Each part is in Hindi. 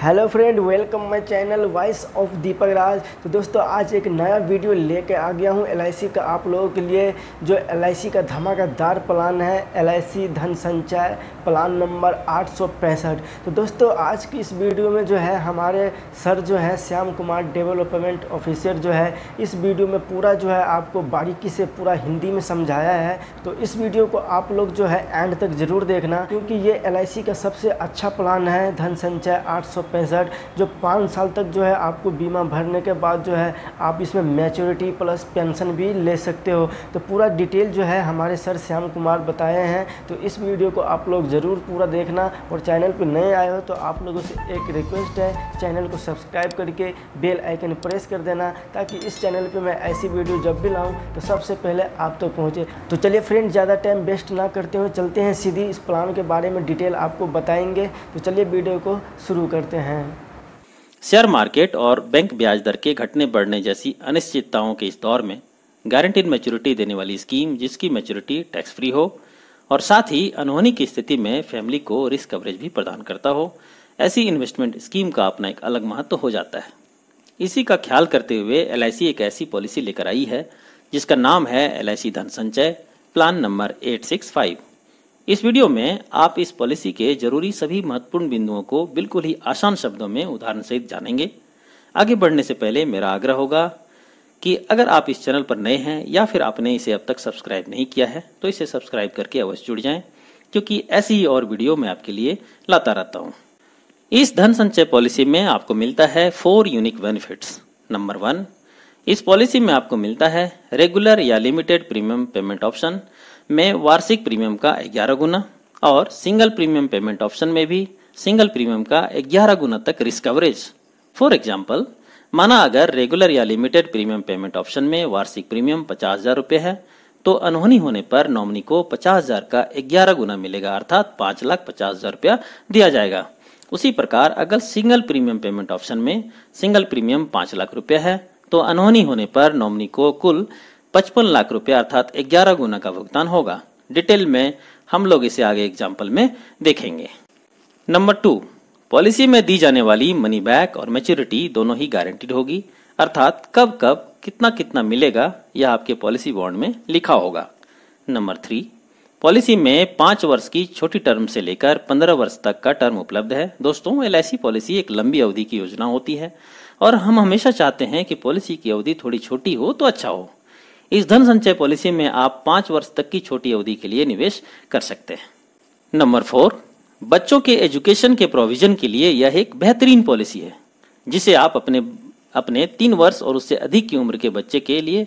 Hello friend welcome my channel voice of Deepak Raj तो दोस्तों आज एक नया वीडियो लेके आ गया हूँ एल का आप लोगों के लिए जो एल का धमाकेदार प्लान है L Dhan Sanchay plan number आठ तो दोस्तों आज की इस वीडियो में जो है हमारे सर जो है श्याम कुमार डेवलपमेंट ऑफिसर जो है इस वीडियो में पूरा जो है आपको बारीकी से पूरा हिंदी में समझाया है तो इस वीडियो को आप लोग जो है एंड तक ज़रूर देखना क्योंकि ये एल का सबसे अच्छा प्लान है धन संचय आठ जो पाँच साल तक जो है आपको बीमा भरने के बाद जो है आप इसमें मैच्योरिटी प्लस पेंशन भी ले सकते हो तो पूरा डिटेल जो है हमारे सर श्याम कुमार बताए हैं तो इस वीडियो को आप लोग ज़रूर पूरा देखना और चैनल पर नए आए हो तो आप लोगों से एक रिक्वेस्ट है चैनल को सब्सक्राइब करके बेल आइकन प्रेस कर देना ताकि इस चैनल पर मैं ऐसी वीडियो जब भी लाऊँ तो सबसे पहले आप तक तो पहुँचे तो चलिए फ्रेंड ज़्यादा टाइम वेस्ट ना करते हुए चलते हैं सीधी इस प्लान के बारे में डिटेल आपको बताएंगे तो चलिए वीडियो को शुरू करते हैं सकते हैं शेयर मार्केट और बैंक ब्याज दर के घटने बढ़ने जैसी अनिश्चितताओं के इस दौर में गारंटीड मेच्योरिटी देने वाली स्कीम जिसकी मेच्योरिटी टैक्स फ्री हो और साथ ही अनहोनी की स्थिति में फैमिली को रिस्क कवरेज भी प्रदान करता हो ऐसी इन्वेस्टमेंट स्कीम का अपना एक अलग महत्व तो हो जाता है इसी का ख्याल करते हुए एल एक ऐसी पॉलिसी लेकर आई है जिसका नाम है L Dhan Sanchay plan number eight six five इस वीडियो में आप इस पॉलिसी के जरूरी सभी महत्वपूर्ण बिंदुओं को बिल्कुल ही आसान शब्दों में उदाहरण सहित जानेंगे आगे बढ़ने से पहले मेरा आग्रह होगा कि अगर आप इस चैनल पर नए हैं या फिर आपने इसे अब तक सब्सक्राइब नहीं किया है तो इसे सब्सक्राइब करके अवश्य जुड़ जाएं क्योंकि ऐसी ही और वीडियो मैं आपके लिए लाता रहता हूं इस धन संचय पॉलिसी में आपको मिलता है four unique benefits number one इस पॉलिसी में आपको मिलता है रेगुलर या लिमिटेड प्रीमियम पेमेंट ऑप्शन में वार्षिक प्रीमियम का ग्यारह गुना और सिंगल प्रीमियम पेमेंट ऑप्शन में भी सिंगल प्रीमियम का ग्यारह गुना तक रिस्क कवरेज फॉर एग्जाम्पल माना अगर रेगुलर या लिमिटेड प्रीमियम पेमेंट ऑप्शन में वार्षिक प्रीमियम पचास हजार रूपए है तो अनहोनी होने पर नॉमिनी को पचास हजार का ग्यारह गुना मिलेगा अर्थात पांच लाख पचास हजार रुपया दिया जाएगा उसी प्रकार अगर सिंगल प्रीमियम पेमेंट ऑप्शन में सिंगल प्रीमियम पांच लाख रुपया है तो अनहोनी होने पर नॉमिनी को कुल पचपन लाख रुपए अर्थात ग्यारह गुना का भुगतान होगा डिटेल में हम लोग इसे आगे एग्जाम्पल में देखेंगे नंबर टू पॉलिसी में दी जाने वाली मनी बैक और मेच्योरिटी दोनों ही गारंटीड होगी अर्थात कब कब कितना कितना मिलेगा यह आपके पॉलिसी बॉन्ड में लिखा होगा नंबर थ्री पॉलिसी में पांच वर्ष की छोटी टर्म से लेकर पंद्रह वर्ष तक का टर्म उपलब्ध है दोस्तों एल पॉलिसी एक लंबी अवधि की योजना होती है और हम हमेशा चाहते हैं कि पॉलिसी की अवधि थोड़ी छोटी हो तो अच्छा हो इस धन संचय पॉलिसी में आप पांच वर्ष तक की छोटी अवधि के लिए निवेश कर सकते हैं नंबर फोर बच्चों के एजुकेशन के प्रोविजन के लिए यह एक बेहतरीन पॉलिसी है जिसे आप अपने अपने तीन वर्ष और उससे अधिक की उम्र के बच्चे के लिए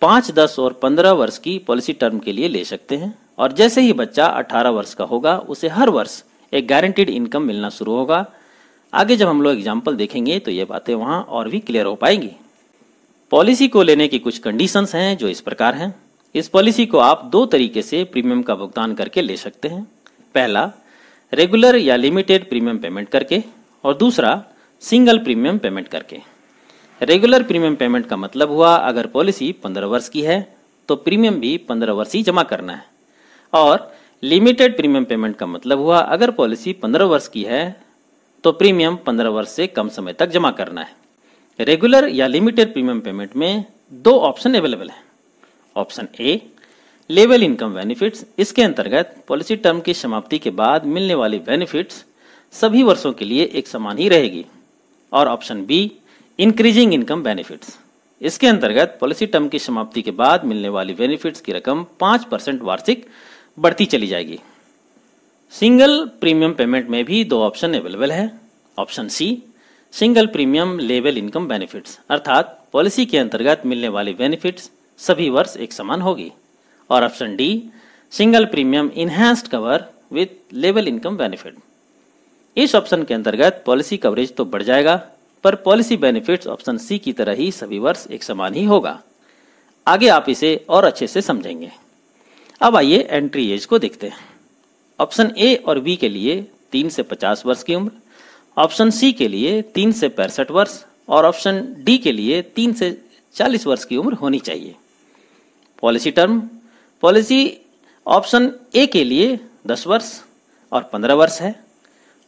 पांच दस और पंद्रह वर्ष की पॉलिसी टर्म के लिए ले सकते हैं और जैसे ही बच्चा अठारह वर्ष का होगा उसे हर वर्ष एक गारंटीड इनकम मिलना शुरू होगा आगे जब हम लोग एग्जाम्पल देखेंगे तो ये बातें वहां और भी क्लियर हो पाएंगी पॉलिसी को लेने की कुछ कंडीशंस हैं जो इस प्रकार हैं इस पॉलिसी को आप दो तरीके से प्रीमियम का भुगतान करके ले सकते हैं पहला रेगुलर या लिमिटेड प्रीमियम पेमेंट करके और दूसरा सिंगल प्रीमियम पेमेंट करके रेगुलर प्रीमियम पेमेंट का मतलब हुआ अगर पॉलिसी पंद्रह वर्ष की है तो प्रीमियम भी पंद्रह वर्ष ही जमा करना है और लिमिटेड प्रीमियम पेमेंट का मतलब हुआ अगर पॉलिसी पंद्रह वर्ष की है तो प्रीमियम पंद्रह वर्ष से कम समय तक जमा करना है रेगुलर या लिमिटेड प्रीमियम पेमेंट में दो ऑप्शन अवेलेबल हैं option A level income benefits इसके अंतर्गत पॉलिसी टर्म की समाप्ति के बाद मिलने वाली बेनिफिट्स सभी वर्षों के लिए एक समान ही रहेगी और option B increasing income benefits इसके अंतर्गत पॉलिसी टर्म की समाप्ति के बाद मिलने वाली बेनिफिट्स की रकम पांच परसेंट वार्षिक बढ़ती चली जाएगी सिंगल प्रीमियम पेमेंट में भी दो ऑप्शन अवेलेबल है option C single premium level income benefits अर्थात पॉलिसी के अंतर्गत मिलने वाले बेनिफिट्स सभी वर्ष एक समान होगी और option D single premium enhanced cover with level income benefit इस ऑप्शन के अंतर्गत पॉलिसी कवरेज तो बढ़ जाएगा पर पॉलिसी बेनिफिट्स ऑप्शन सी की तरह ही सभी वर्ष एक समान ही होगा आगे आप इसे और अच्छे से समझेंगे अब आइए एंट्री एज को देखते हैं ऑप्शन ए और बी के लिए तीन से पचास वर्ष की उम्र ऑप्शन सी के लिए तीन से पैंसठ वर्ष और ऑप्शन डी के लिए तीन से चालीस वर्ष की उम्र होनी चाहिए policy term policy option A के लिए दस वर्ष और पंद्रह वर्ष है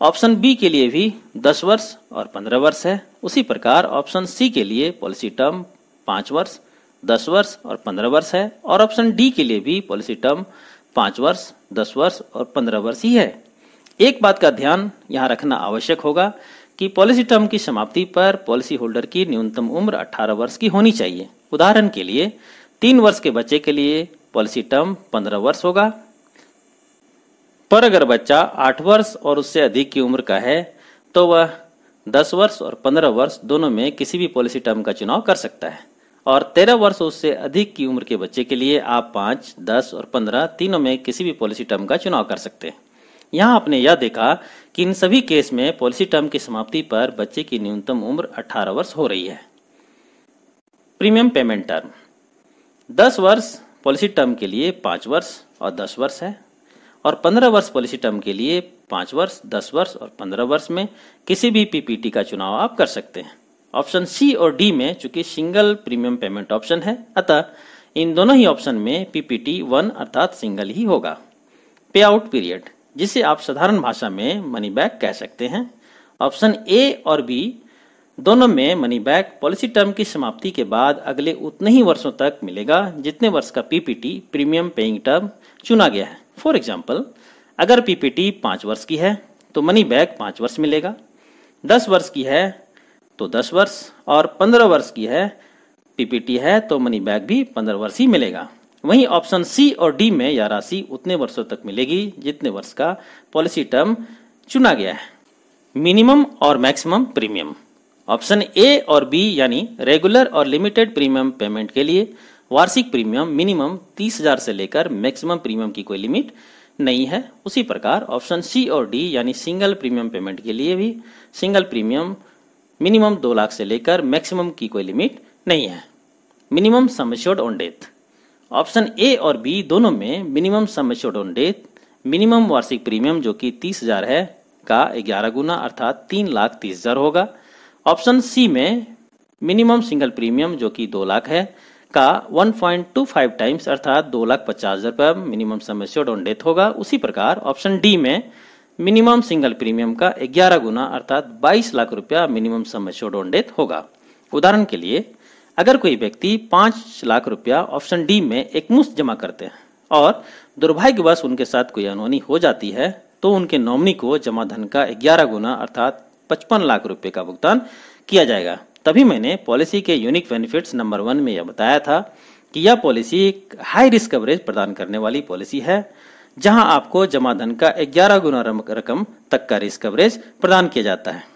ऑप्शन बी के लिए भी दस वर्ष और पंद्रह वर्ष है उसी प्रकार ऑप्शन सी के लिए पॉलिसी टर्म पांच वर्ष दस वर्ष और पंद्रह वर्ष है और ऑप्शन डी के लिए भी पॉलिसी टर्म पांच वर्ष दस वर्ष और पंद्रह वर्ष ही है एक बात का ध्यान यहां रखना आवश्यक होगा कि पॉलिसी टर्म की समाप्ति पर पॉलिसी होल्डर की न्यूनतम उम्र 18 वर्ष की होनी चाहिए उदाहरण के लिए तीन वर्ष के बच्चे के लिए पॉलिसी टर्म 15 वर्ष होगा पर अगर बच्चा 8 वर्ष और उससे अधिक की उम्र का है तो वह 10 वर्ष और 15 वर्ष दोनों में किसी भी पॉलिसी टर्म का चुनाव कर सकता है और तेरह वर्ष उससे अधिक की उम्र के बच्चे के लिए आप पांच दस और पंद्रह तीनों में किसी भी पॉलिसी टर्म का चुनाव कर सकते हैं यहाँ आपने यह देखा कि इन सभी केस में पॉलिसी टर्म की समाप्ति पर बच्चे की न्यूनतम उम्र 18 वर्ष हो रही है प्रीमियम पेमेंट टर्म 10 वर्ष पॉलिसी टर्म के लिए 5 वर्ष और 10 वर्ष है और 15 वर्ष पॉलिसी टर्म के लिए 5 वर्ष 10 वर्ष और 15 वर्ष में किसी भी पीपीटी का चुनाव आप कर सकते हैं ऑप्शन सी और डी में चूंकि सिंगल प्रीमियम पेमेंट ऑप्शन है अतः इन दोनों ही ऑप्शन में पीपीटी वन अर्थात सिंगल ही होगा पे आउट पीरियड जिसे आप साधारण भाषा में मनी बैक कह सकते हैं ऑप्शन ए और बी दोनों में मनी बैक पॉलिसी टर्म की समाप्ति के बाद अगले उतने ही वर्षों तक मिलेगा जितने वर्ष का पीपीटी प्रीमियम पेइंग टर्म चुना गया है फॉर एग्जाम्पल अगर पीपीटी पांच वर्ष की है तो मनी बैक पांच वर्ष मिलेगा दस वर्ष की है तो दस वर्ष और पंद्रह वर्ष की है पीपीटी है तो मनी बैग भी पंद्रह वर्ष ही मिलेगा वहीं ऑप्शन सी और डी में यह राशि उतने वर्षों तक मिलेगी जितने वर्ष का पॉलिसी टर्म चुना गया है मिनिमम और मैक्सिमम प्रीमियम ऑप्शन ए और बी यानी रेगुलर और लिमिटेड प्रीमियम पेमेंट के लिए वार्षिक प्रीमियम मिनिमम तीस हजार से लेकर मैक्सिमम प्रीमियम की कोई लिमिट नहीं है उसी प्रकार ऑप्शन सी और डी यानी सिंगल प्रीमियम पेमेंट के लिए भी सिंगल प्रीमियम मिनिमम दो लाख से लेकर मैक्सिमम की कोई लिमिट नहीं है minimum sum assured on death option A और बी दोनों में मिनिमम समेशोडोन डेथ मिनिमम वार्षिक प्रीमियम जो कि तीस हजार है का ग्यारह गुना अर्थात तीन लाख तीस हजार होगा ऑप्शन सी में मिनिमम सिंगल प्रीमियम जो कि दो लाख है का 1.25 टाइम्स अर्थात दो लाख पचास हजार पर मिनिमम समस्योड ऑन डेथ होगा उसी प्रकार ऑप्शन डी में मिनिमम सिंगल प्रीमियम का ग्यारह गुना अर्थात 22 लाख रुपया मिनिमम समस्योड ऑन डेथ होगा उदाहरण के लिए अगर कोई व्यक्ति पांच लाख रुपया ऑप्शन डी में एक जमा करते हैं और दुर्भाग्यवश उनके साथ कोई अनहोनी हो जाती है तो उनके नॉमनी को जमा धन का ग्यारह गुना अर्थात पचपन लाख रुपए का भुगतान किया जाएगा तभी मैंने पॉलिसी के यूनिक बेनिफिट्स नंबर वन में यह बताया था कि यह पॉलिसी एक हाई रिस्क कवरेज प्रदान करने वाली पॉलिसी है जहां आपको जमा धन का ग्यारह गुना रकम तक का रिस्क कवरेज प्रदान किया जाता है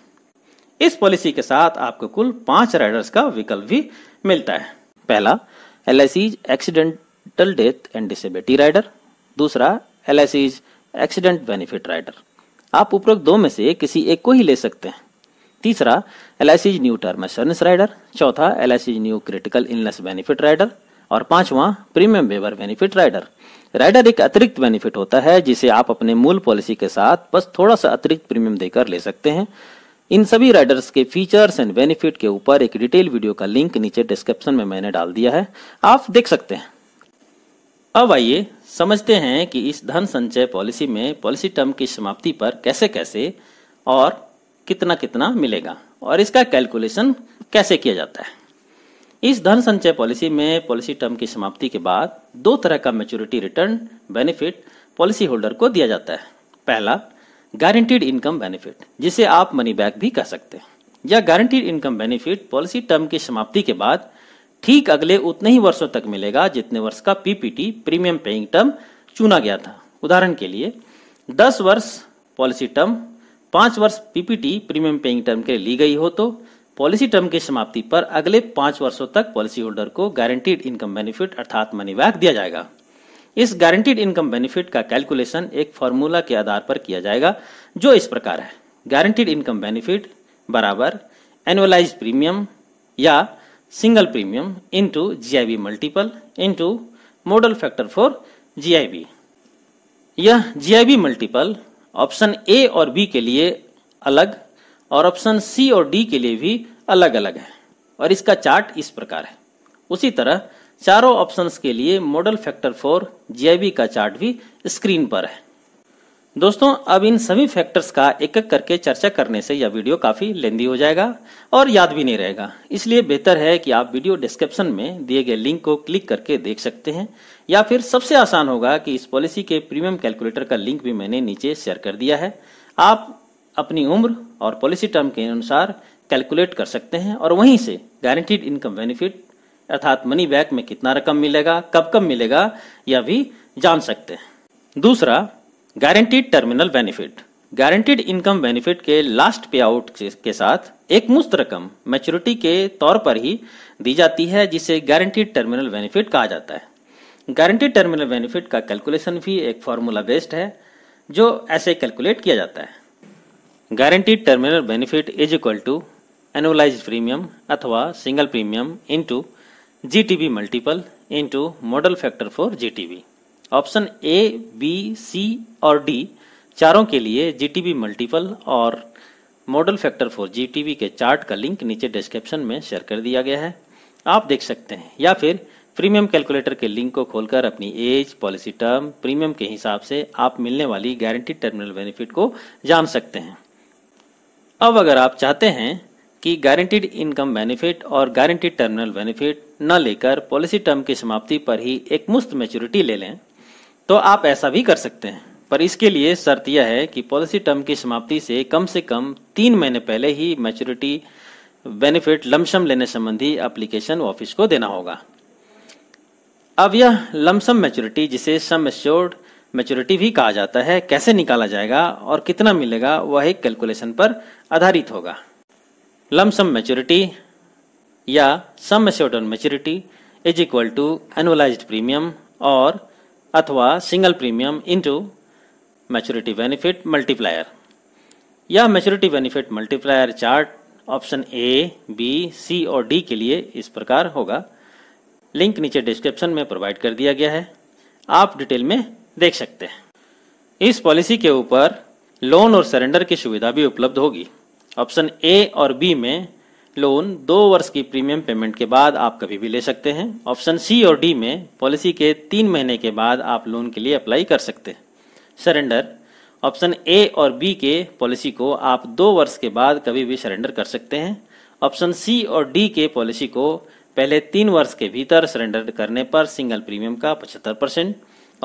इस पॉलिसी के साथ आपको कुल पांच राइडर्स का विकल्प भी मिलता है पहला L accidental death and disability rider दूसरा एल एक्सीडेंट बेनिफिट राइडर आप उपरोक्त दो में से किसी एक को ही ले सकते हैं तीसरा L new term assurance rider चौथा L new critical illness benefit rider और पांचवा premium waiver benefit rider rider एक अतिरिक्त बेनिफिट होता है जिसे आप अपने मूल पॉलिसी के साथ बस थोड़ा सा अतिरिक्त प्रीमियम देकर ले सकते हैं इन सभी राइडर्स के फीचर्स एंड बेनिफिट के ऊपर एक डिटेल वीडियो का लिंक नीचे डिस्क्रिप्शन में मैंने डाल दिया है आप देख सकते हैं अब आइए समझते हैं कि इस धन संचय पॉलिसी में पॉलिसी टर्म की समाप्ति पर कैसे कैसे और कितना कितना मिलेगा और इसका कैलकुलेशन कैसे किया जाता है इस धन संचय पॉलिसी में पॉलिसी टर्म की समाप्ति के बाद दो तरह का maturity return benefit policy holder को दिया जाता है पहला गारंटीड इनकम बेनिफिट जिसे आप मनी बैक भी कह सकते हैं या guaranteed income benefit policy term की समाप्ति के बाद ठीक अगले उतने ही वर्षों तक मिलेगा जितने वर्ष का पीपीटी प्रीमियम पेइंग टर्म चुना गया था उदाहरण के लिए 10 वर्ष पॉलिसी टर्म 5 वर्ष पीपीटी प्रीमियम पेइंग टर्म के लिए ली गई हो तो पॉलिसी टर्म की समाप्ति पर अगले पांच वर्षों तक पॉलिसी होल्डर को गारंटीड इनकम बेनिफिट अर्थात मनी बैक दिया जाएगा इस गारंटीड इनकम बेनिफिट का कैलकुलेशन एक फॉर्मूला के आधार पर किया जाएगा जो इस प्रकार है गारंटीड इनकम बेनिफिट बराबर एनुअलाइज प्रीमियम या single premium into GIB multiple into modal factor for GIB यह जीआईबी मल्टीपल ऑप्शन ए और बी के लिए अलग और ऑप्शन सी और डी के लिए भी अलग अलग है और इसका चार्ट इस प्रकार है उसी तरह चारों ऑप्शंस के लिए मॉडल फैक्टर फॉर जीआईबी का चार्ट भी स्क्रीन पर है दोस्तों अब इन सभी फैक्टर्स का एक एक करके चर्चा करने से यह वीडियो काफी लेंदी हो जाएगा और याद भी नहीं रहेगा इसलिए बेहतर है कि आप वीडियो डिस्क्रिप्शन में दिए गए लिंक को क्लिक करके देख सकते हैं या फिर सबसे आसान होगा कि इस पॉलिसी के प्रीमियम कैलकुलेटर का लिंक भी मैंने नीचे शेयर कर दिया है आप अपनी उम्र और पॉलिसी टर्म के अनुसार कैलकुलेट कर सकते हैं और वहीं से गारंटीड इनकम बेनिफिट अर्थात मनी बैक में कितना रकम मिलेगा कब कब मिलेगा यह भी जान सकते हैं दूसरा guaranteed terminal benefit guaranteed income benefit के लास्ट पे आउट के साथ एक मुस्त रकम मैच्योरिटी के तौर पर ही दी जाती है जिसे गारंटीड टर्मिनल बेनिफिट कहा जाता है गारंटीड टर्मिनल बेनिफिट का कैलकुलेशन भी एक फॉर्मूला बेस्ड है जो ऐसे कैलकुलेट किया जाता है guaranteed terminal benefit is equal to annualise premium अथवा single premium into GTB multiple into model factor for GTB. Option A B C और डी चारों के लिए जीटीबी मल्टीपल और मॉडल फैक्टर फॉर जीटीबी के चार्ट का लिंक नीचे डिस्क्रिप्शन में शेयर कर दिया गया है आप देख सकते हैं या फिर प्रीमियम कैलकुलेटर के लिंक को खोलकर अपनी एज पॉलिसी टर्म प्रीमियम के हिसाब से आप मिलने वाली गारंटी टर्मिनल बेनिफिट को जान सकते हैं अब अगर आप चाहते हैं कि गारंटीड इनकम बेनिफिट और गारंटीड टर्मिनल बेनिफिट न लेकर पॉलिसी टर्म की समाप्ति पर ही एक मुफ्त मेच्योरिटी ले लें तो आप ऐसा भी कर सकते हैं पर इसके लिए शर्त यह है कि पॉलिसी टर्म की समाप्ति से कम से कम तीन महीने पहले ही मैच्योरिटी बेनिफिट लमसम लेने संबंधी एप्लीकेशन ऑफिस को देना होगा अब यह लमसम मैच्योरिटी जिसे सम एश्योर्ड मैच्योरिटी भी कहा जाता है कैसे निकाला जाएगा और कितना मिलेगा वह एक कैलकुलेशन पर आधारित होगा लमसम मेच्योरिटी या sum assured on maturity is equal to annualise premium और अथवा single premium into maturity benefit multiplier या maturity benefit multiplier chart option A B C और डी के लिए इस प्रकार होगा लिंक नीचे डिस्क्रिप्शन में प्रोवाइड कर दिया गया है आप डिटेल में देख सकते हैं इस पॉलिसी के ऊपर लोन और सरेंडर की सुविधा भी उपलब्ध होगी ऑप्शन ए और बी में लोन दो वर्ष की प्रीमियम पेमेंट के बाद आप कभी भी ले सकते हैं ऑप्शन सी और डी में पॉलिसी के तीन महीने के बाद आप लोन के लिए अप्लाई कर सकते हैं सरेंडर ऑप्शन ए और बी के पॉलिसी को आप दो वर्ष के बाद कभी भी सरेंडर कर सकते हैं ऑप्शन सी और डी के पॉलिसी को पहले तीन वर्ष के भीतर सरेंडर करने पर सिंगल प्रीमियम का पचहत्तर परसेंट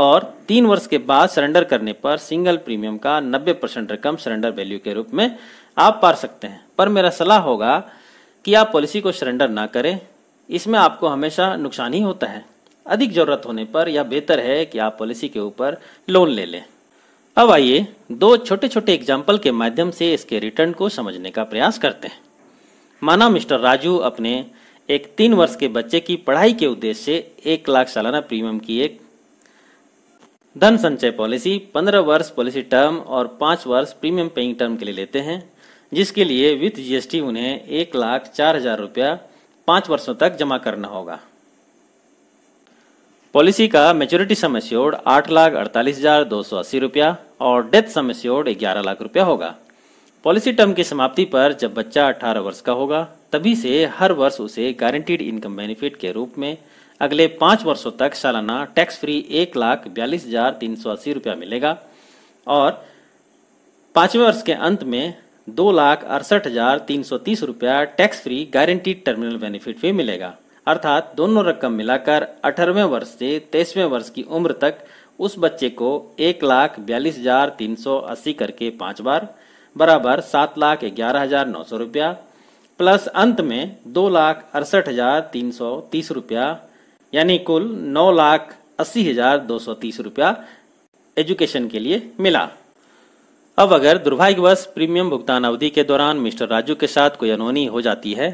और तीन वर्ष के बाद सरेंडर करने पर सिंगल प्रीमियम का नब्बे परसेंट रकम सरेंडर वैल्यू के रूप में आप पार सकते हैं पर मेरा सलाह होगा कि आप पॉलिसी को सरेंडर ना करें इसमें आपको हमेशा नुकसान ही होता है अधिक जरूरत होने पर यह बेहतर है कि आप पॉलिसी के ऊपर लोन ले लें अब आइए दो छोटे छोटे एग्जाम्पल के माध्यम से इसके रिटर्न को समझने का प्रयास करते हैं माना मिस्टर राजू अपने एक तीन वर्ष के बच्चे की पढ़ाई के उद्देश्य से एक लाख सालाना प्रीमियम की एक धन संचय पॉलिसी पंद्रह वर्ष पॉलिसी टर्म और पांच वर्ष प्रीमियम पेइंग टर्म के लिए लेते हैं जिसके लिए विथ जीएसटी उन्हें एक लाख चार हजार रुपया पांच वर्षों तक जमा करना होगा पॉलिसी का मेच्योरिटी समय स्योर आठ लाख अड़तालीस हजार दो सौ अस्सी रुपया और डेथ समय स्योर ग्यारह लाख रुपया होगा पॉलिसी टर्म की समाप्ति पर जब बच्चा अठारह वर्ष का होगा तभी से हर वर्ष उसे गारंटीड इनकम बेनिफिट के रूप में अगले पांच वर्षों तक सालाना टैक्स फ्री एक लाख बयालीस हजार तीन सौ अस्सी रुपया मिलेगा और पाँचवें वर्ष के अंत में दो लाख अड़सठ हजार तीन सौ तीस रुपया tax free guaranteed terminal benefit भी मिलेगा अर्थात दोनों रकम मिलाकर अठारहवें वर्ष से तेईसवें वर्ष की उम्र तक उस बच्चे को एक लाख बयालीस हजार तीन सौ अस्सी करके पांच बार बराबर सात लाख ग्यारह हजार नौ सौ रुपया प्लस अंत में दो लाख अड़सठ हजार तीन सौ तीस रुपया यानी कुल नौ लाख अस्सी हजार दो सौ तीस रुपया एजुकेशन के लिए मिला अब अगर दुर्भाग्यवश प्रीमियम भुगतान अवधि के दौरान मिस्टर राजू के साथ कोई अनहोनी हो जाती है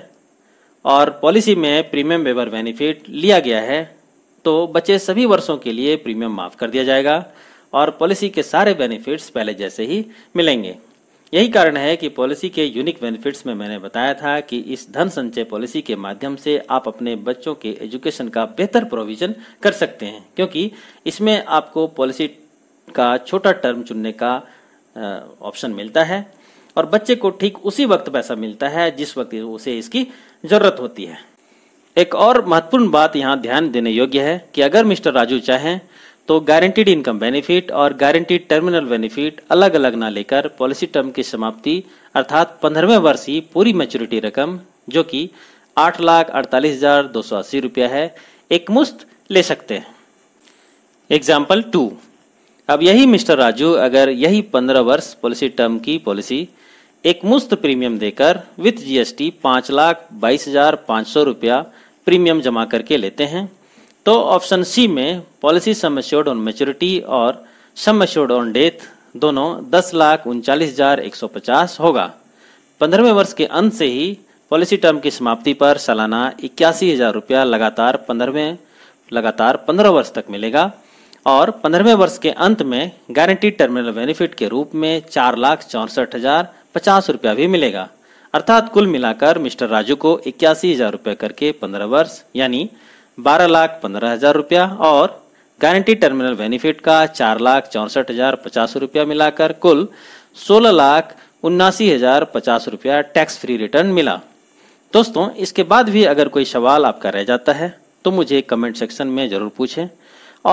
और पॉलिसी में प्रीमियम वेबर बेनिफिट लिया गया है तो बचे सभी वर्षों के लिए प्रीमियम माफ कर दिया जाएगा और पॉलिसी के सारे बेनिफिट्स पहले जैसे ही मिलेंगे यही कारण है कि पॉलिसी के यूनिक बेनिफिट्स में मैंने बताया था कि इस धन संचय पॉलिसी के माध्यम से आप अपने बच्चों के एजुकेशन का बेहतर प्रोविजन कर सकते हैं क्योंकि इसमें आपको पॉलिसी का छोटा टर्म चुनने का ऑप्शन मिलता है और बच्चे को ठीक उसी वक्त पैसा मिलता है जिस वक्त उसे इसकी जरूरत होती है एक और महत्वपूर्ण बात यहाँ ध्यान देने योग्य है कि अगर मिस्टर राजू चाहें तो गारंटीड इनकम बेनिफिट और गारंटीड टर्मिनल बेनिफिट अलग अलग ना लेकर पॉलिसी टर्म की समाप्ति अर्थात पंद्रहवें वर्ष ही पूरी मेच्योरिटी रकम जो कि आठ लाख अड़तालीस हजार दो सौ अस्सी रुपया है एकमुश्त ले सकते हैं एग्जाम्पल टू अब यही मिस्टर राजू अगर यही पंद्रह वर्ष पॉलिसी टर्म की पॉलिसी एक मुस्त प्रीमियम देकर विथ जीएसटी पांच लाख बाईस हजार पांच सौ रुपया प्रीमियम जमा करके लेते हैं तो ऑप्शन सी में policy sum assured on maturity और सम एश्योर्ड ऑन डेथ दोनों दस लाख उनचालीस हजार एक सौ पचास होगा पंद्रहवें वर्ष के अंत से ही पॉलिसी टर्म की समाप्ति पर सालाना इक्यासी हजार रुपया लगातार पंद्रहवें लगातार पंद्रह वर्ष तक मिलेगा और पंद्रहवें वर्ष के अंत में गारंटी टर्मिनल बेनिफिट के रूप में चार लाख चौसठ हजार पचास रुपया भी मिलेगा अर्थात कुल मिलाकर मिस्टर राजू को इक्यासी हजार रुपये करके पंद्रह वर्ष यानी बारह लाख पंद्रह हजार रुपया और गारंटी टर्मिनल बेनिफिट का चार लाख चौसठ हजार पचास रुपया मिलाकर कुल सोलह लाख उन्नासी हजार पचास रुपया टैक्स फ्री रिटर्न मिला दोस्तों इसके बाद भी अगर कोई सवाल आपका रह जाता है तो मुझे कमेंट सेक्शन में ज़रूर पूछें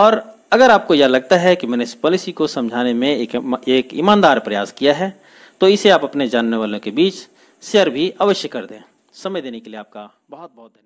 और अगर आपको यह लगता है कि मैंने इस पॉलिसी को समझाने में एक एक ईमानदार प्रयास किया है तो इसे आप अपने जानने वालों के बीच शेयर भी अवश्य कर दें समय देने के लिए आपका बहुत बहुत धन्यवाद